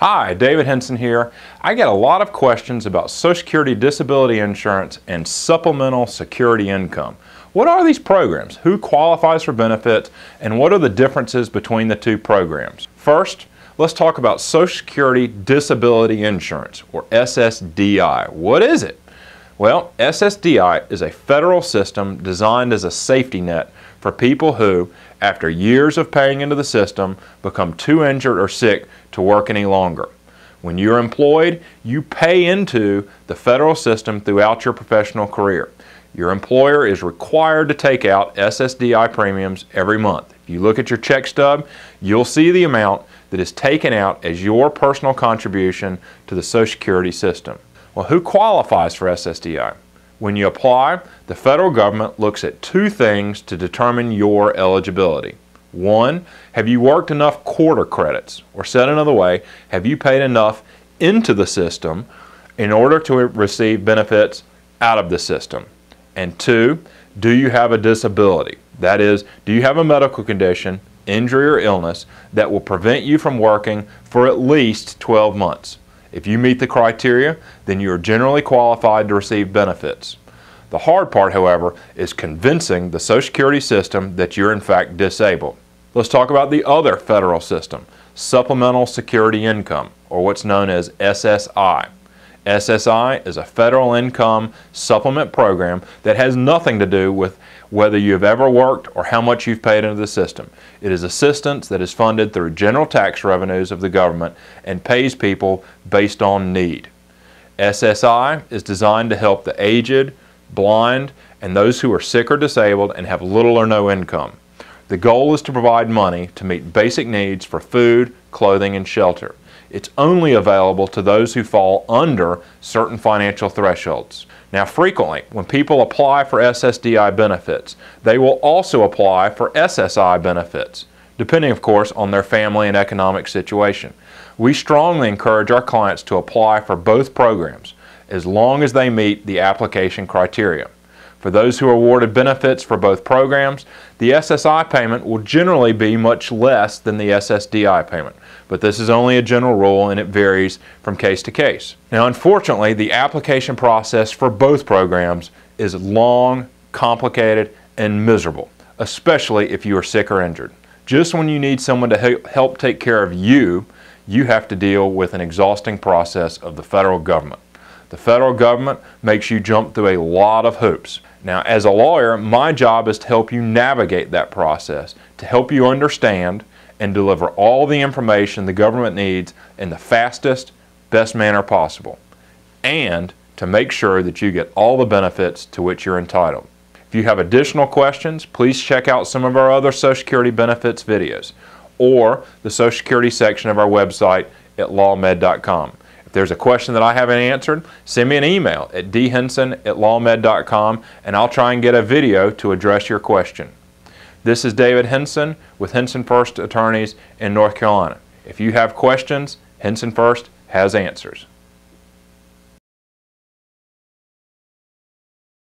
Hi, David Henson here. I get a lot of questions about Social Security Disability Insurance and Supplemental Security Income. What are these programs? Who qualifies for benefits? And what are the differences between the two programs? First, let's talk about Social Security Disability Insurance, or SSDI. What is it? Well, SSDI is a federal system designed as a safety net for people who, after years of paying into the system, become too injured or sick to work any longer. When you're employed, you pay into the federal system throughout your professional career. Your employer is required to take out SSDI premiums every month. If you look at your check stub, you'll see the amount that is taken out as your personal contribution to the Social Security system. Well, who qualifies for SSDI? When you apply, the federal government looks at two things to determine your eligibility. One, have you worked enough quarter credits? Or said another way, have you paid enough into the system in order to receive benefits out of the system? And two, do you have a disability? That is, do you have a medical condition, injury, or illness that will prevent you from working for at least 12 months? If you meet the criteria, then you are generally qualified to receive benefits. The hard part, however, is convincing the Social Security system that you're in fact disabled. Let's talk about the other federal system, Supplemental Security Income, or what's known as SSI. SSI is a federal income supplement program that has nothing to do with whether you've ever worked or how much you've paid into the system. It is assistance that is funded through general tax revenues of the government and pays people based on need. SSI is designed to help the aged, blind, and those who are sick or disabled and have little or no income. The goal is to provide money to meet basic needs for food, clothing, and shelter. It's only available to those who fall under certain financial thresholds. Now, frequently, when people apply for SSDI benefits, they will also apply for SSI benefits, depending, of course, on their family and economic situation. We strongly encourage our clients to apply for both programs as long as they meet the application criteria. For those who are awarded benefits for both programs, the SSI payment will generally be much less than the SSDI payment, but this is only a general rule and it varies from case to case. Now unfortunately, the application process for both programs is long, complicated, and miserable, especially if you are sick or injured. Just when you need someone to help take care of you, you have to deal with an exhausting process of the federal government. The federal government makes you jump through a lot of hoops. Now, as a lawyer, my job is to help you navigate that process, to help you understand and deliver all the information the government needs in the fastest, best manner possible, and to make sure that you get all the benefits to which you're entitled. If you have additional questions, please check out some of our other Social Security benefits videos or the Social Security section of our website at lawmed.com there's a question that I haven't answered, send me an email at dhenson at lawmed.com and I'll try and get a video to address your question. This is David Henson with Henson First Attorneys in North Carolina. If you have questions, Henson First has answers.